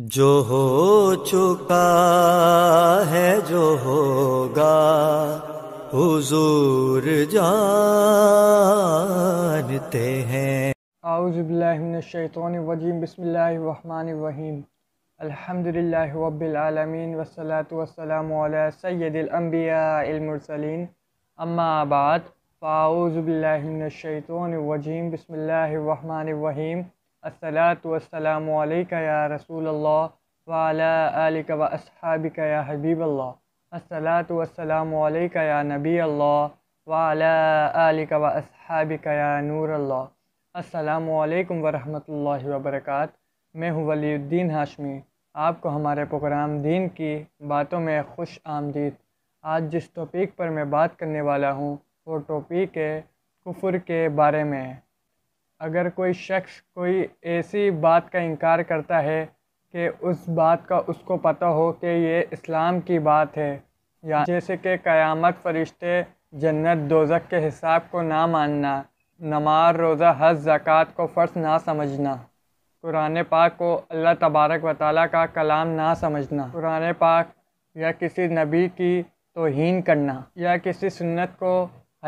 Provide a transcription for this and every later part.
जो हो चुका है जो होगा हुजूर जानते हैं आउज़बिल्लिमिनशैतवानवजीम बसमीम अल्हम्दुलिल्लाह रब्बिलआलमीन वस्सलातु वस्सलामु अला सय्यदिल अंबिया अल अम्मा बाद फाऊज़ बिल्लाहि असलातुअसलामक या रसूल वालिक व असहाबिक या हबीब अल्लाह असलातुअसलामक या नबी अल्लाह वालिक व असहाबिक या नूर अल्लाह असलकम वरहमल वबरक मैं हूँ वलीद्दीन हाशमी आपको हमारे प्रोग्राम दीन की बातों में खुश आमदीद आज जिस टॉपिक पर मैं बात करने वाला हूँ वो टॉपिक है कुफर के बारे में अगर कोई शख्स कोई ऐसी बात का इनकार करता है कि उस बात का उसको पता हो कि ये इस्लाम की बात है या जैसे कि क़यामत फरिश्ते जन्नत दोजक के हिसाब को ना मानना नमाज रोज़ा हज ज़क़़त को फ़र्ज ना समझना कुरान पाक को अल्लाह तबारक व ताली का कलाम ना समझना कुरान पाक या किसी नबी की तोहन करना या किसी सुन्नत को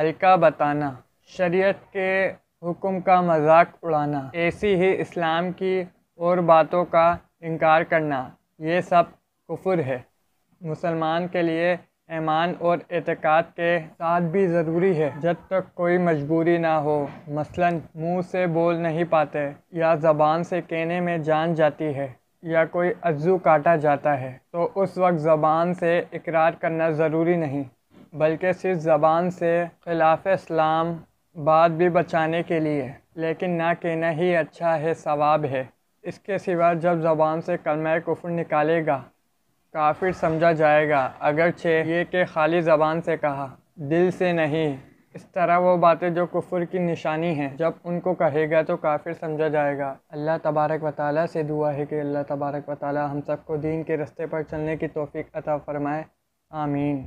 हल्का बताना शरीयत के हुक्म का मजाक उड़ाना ऐसी ही इस्लाम की और बातों का इनकार करना ये सब कुफर है मुसलमान के लिए ईमान और एतक़ाद के साथ भी ज़रूरी है जब तक कोई मजबूरी ना हो मसलन मुंह से बोल नहीं पाते या ज़बान से कहने में जान जाती है या कोई अज्जू काटा जाता है तो उस वक्त ज़बान से इकरार करना ज़रूरी नहीं बल्कि सिर्फ ज़बान से खिलाफ इस्लाम बात भी बचाने के लिए लेकिन ना कहना ही अच्छा है सवाब है इसके सिवा जब ज़बान से कलमा कुफर निकालेगा काफिर समझा जाएगा छे ये कि खाली ज़बान से कहा दिल से नहीं इस तरह वो बातें जो कुफर की निशानी हैं जब उनको कहेगा तो काफिर समझा जाएगा अल्लाह तबारक व ताली से दुआ है कि अल्लाह तबारक व ताली हम सबको दीन के रस्ते पर चलने की तोफ़ी अता फ़रमाए आमीन